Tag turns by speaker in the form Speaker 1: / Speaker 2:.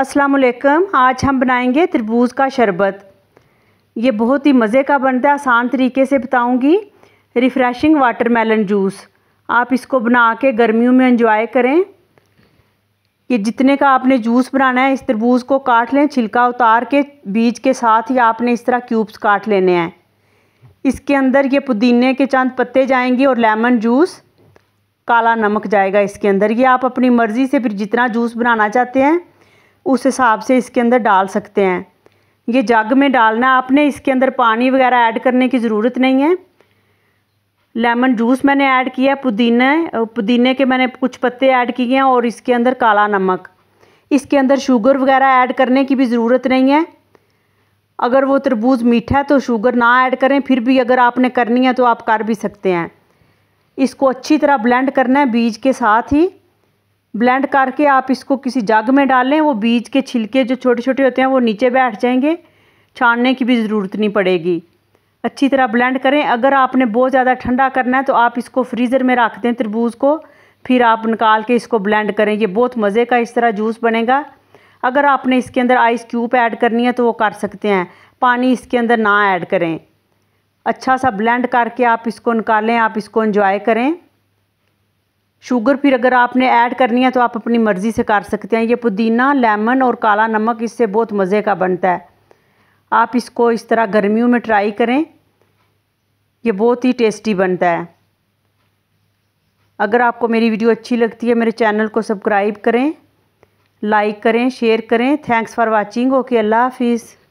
Speaker 1: अस्सलाम वालेकुम आज हम बनाएंगे तरबूज का शरबत ये बहुत ही मज़े का बनता है आसान तरीके से बताऊंगी रिफ़्रेशिंग वाटरमेलन जूस आप इसको बना के गर्मियों में इंजॉय करें ये जितने का आपने जूस बनाना है इस तरबूज को काट लें छिलका उतार के बीज के साथ ही आपने इस तरह क्यूब्स काट लेने हैं इसके अंदर ये पुदीने के चंद पत्ते जाएंगे और लेमन जूस काला नमक जाएगा इसके अंदर ये आप अपनी मर्ज़ी से फिर जितना जूस बनाना चाहते हैं उस हिसाब से इसके अंदर डाल सकते हैं ये जग में डालना आपने इसके अंदर पानी वगैरह ऐड करने की ज़रूरत नहीं है लेमन जूस मैंने ऐड किया है पुदीने पुदीने के मैंने कुछ पत्ते ऐड किए हैं और इसके अंदर काला नमक इसके अंदर शुगर वगैरह ऐड करने की भी ज़रूरत नहीं है अगर वो तरबूज मीठा है तो शुगर ना ऐड करें फिर भी अगर आपने करनी है तो आप कर भी सकते हैं इसको अच्छी तरह ब्लेंड करना है बीज के साथ ही ब्लेंड करके आप इसको किसी जग में डालें वो बीज के छिलके जो छोटे छोटे होते हैं वो नीचे बैठ जाएंगे छानने की भी ज़रूरत नहीं पड़ेगी अच्छी तरह ब्लेंड करें अगर आपने बहुत ज़्यादा ठंडा करना है तो आप इसको फ्रीज़र में रख दें तरबूज को फिर आप निकाल के इसको ब्लेंड करें ये बहुत मज़े का इस तरह जूस बनेगा अगर आपने इसके अंदर आइस क्यूब ऐड करनी है तो वो कर सकते हैं पानी इसके अंदर ना ऐड करें अच्छा सा ब्लेंड करके आप इसको निकालें आप इसको इन्जॉय करें शुगर फिर अगर आपने ऐड करनी है तो आप अपनी मर्ज़ी से कर सकते हैं ये पुदीना लेमन और काला नमक इससे बहुत मज़े का बनता है आप इसको इस तरह गर्मियों में ट्राई करें ये बहुत ही टेस्टी बनता है अगर आपको मेरी वीडियो अच्छी लगती है मेरे चैनल को सब्सक्राइब करें लाइक करें शेयर करें थैंक्स फॉर वाचिंग ओके अल्लाह हाफिज़